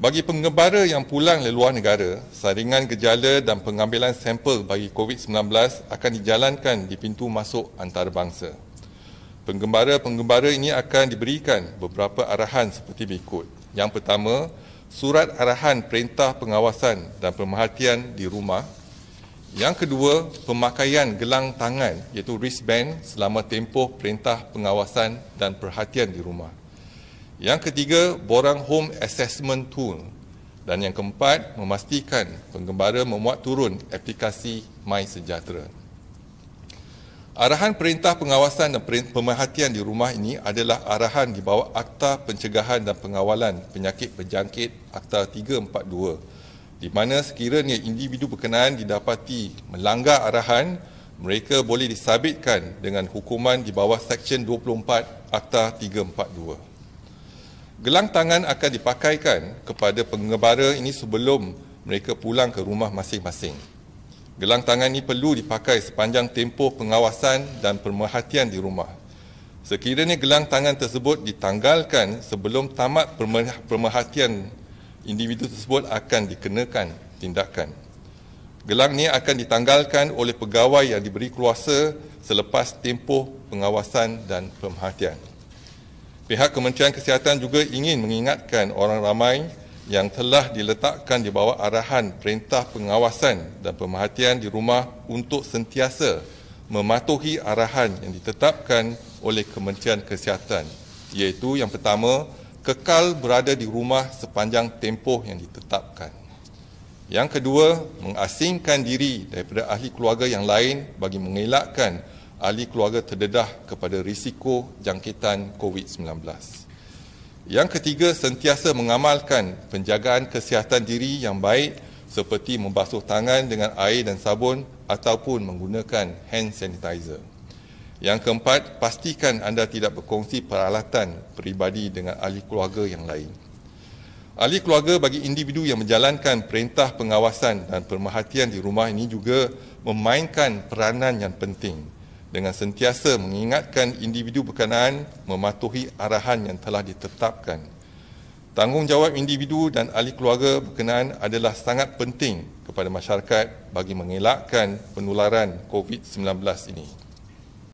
Bagi pengembara yang pulang dari luar negara, saringan gejala dan pengambilan sampel bagi COVID-19 akan dijalankan di pintu masuk antarabangsa. Pengembara-pengembara ini akan diberikan beberapa arahan seperti berikut. Yang pertama, surat arahan perintah pengawasan dan pemerhatian di rumah. Yang kedua, pemakaian gelang tangan iaitu wristband selama tempoh perintah pengawasan dan perhatian di rumah. Yang ketiga, borang home assessment tool. Dan yang keempat, memastikan pengembara memuat turun aplikasi My Sejahtera. Arahan perintah pengawasan dan pemerhatian di rumah ini adalah arahan di bawah Akta Pencegahan dan Pengawalan Penyakit Berjangkit Akta 342 di mana sekiranya individu berkenaan didapati melanggar arahan, mereka boleh disabitkan dengan hukuman di bawah Seksyen 24 Akta 342 gelang tangan akan dipakaikan kepada pengembara ini sebelum mereka pulang ke rumah masing-masing. Gelang tangan ini perlu dipakai sepanjang tempoh pengawasan dan pemerhatian di rumah. Sekiranya gelang tangan tersebut ditanggalkan sebelum tamat pemerhatian individu tersebut akan dikenakan tindakan. Gelang ini akan ditanggalkan oleh pegawai yang diberi kuasa selepas tempoh pengawasan dan pemerhatian. Pihak Kementerian Kesihatan juga ingin mengingatkan orang ramai yang telah diletakkan di bawah arahan perintah pengawasan dan pemerhatian di rumah untuk sentiasa mematuhi arahan yang ditetapkan oleh Kementerian Kesihatan iaitu yang pertama kekal berada di rumah sepanjang tempoh yang ditetapkan. Yang kedua, mengasingkan diri daripada ahli keluarga yang lain bagi mengelakkan ahli keluarga terdedah kepada risiko jangkitan COVID-19. Yang ketiga, sentiasa mengamalkan penjagaan kesihatan diri yang baik seperti membasuh tangan dengan air dan sabun ataupun menggunakan hand sanitizer. Yang keempat, pastikan anda tidak berkongsi peralatan peribadi dengan ahli keluarga yang lain. Ahli keluarga bagi individu yang menjalankan perintah pengawasan dan pemerhatian di rumah ini juga memainkan peranan yang penting dengan sentiasa mengingatkan individu berkenaan mematuhi arahan yang telah ditetapkan. Tanggungjawab individu dan ahli keluarga berkenaan adalah sangat penting kepada masyarakat bagi mengelakkan penularan COVID-19 ini.